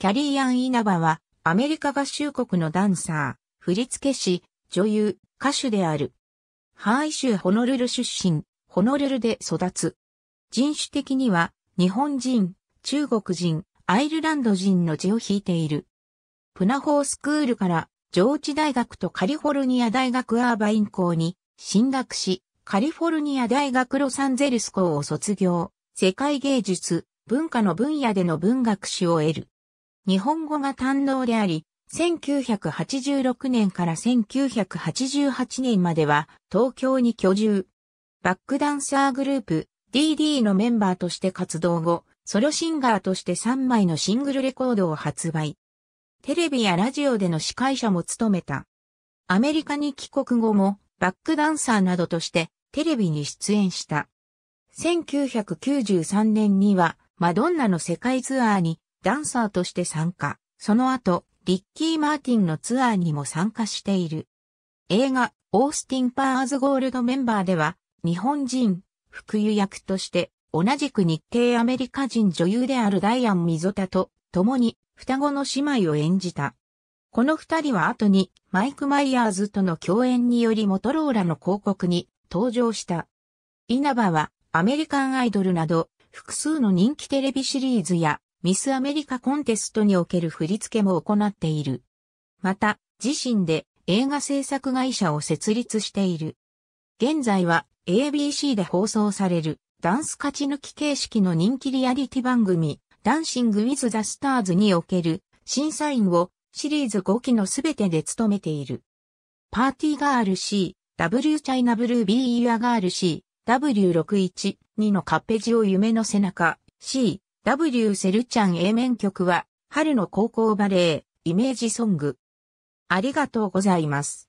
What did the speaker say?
キャリー・アン・イナバは、アメリカ合衆国のダンサー、振付師、女優、歌手である。ハーイ州ホノルル出身、ホノルルで育つ。人種的には、日本人、中国人、アイルランド人の血を引いている。プナホースクールから、上智大学とカリフォルニア大学アーバイン校に進学し、カリフォルニア大学ロサンゼルス校を卒業、世界芸術、文化の分野での文学史を得る。日本語が堪能であり、1986年から1988年までは東京に居住。バックダンサーグループ DD のメンバーとして活動後、ソロシンガーとして3枚のシングルレコードを発売。テレビやラジオでの司会者も務めた。アメリカに帰国後もバックダンサーなどとしてテレビに出演した。1993年にはマドンナの世界ツアーにダンサーとして参加、その後、リッキー・マーティンのツアーにも参加している。映画、オースティン・パーズ・ゴールドメンバーでは、日本人、副輸役として、同じく日系アメリカ人女優であるダイアン・ミゾタと、共に双子の姉妹を演じた。この二人は後にマイク・マイヤーズとの共演によりモトローラの広告に登場した。稲葉はアメリカンアイドルなど複数の人気テレビシリーズやミスアメリカコンテストにおける振り付けも行っている。また、自身で映画制作会社を設立している。現在は ABC で放送されるダンス勝ち抜き形式の人気リアリティ番組ダンシング・ウィズ・ザ・スターズにおける審査員をシリーズ5期のすべてで務めている。パーティーガール C、W チャイナブルー B イヤガール C、W61、2のカッペジオ夢の背中 C、W セルちゃん A 面曲は、春の高校バレー、イメージソング。ありがとうございます。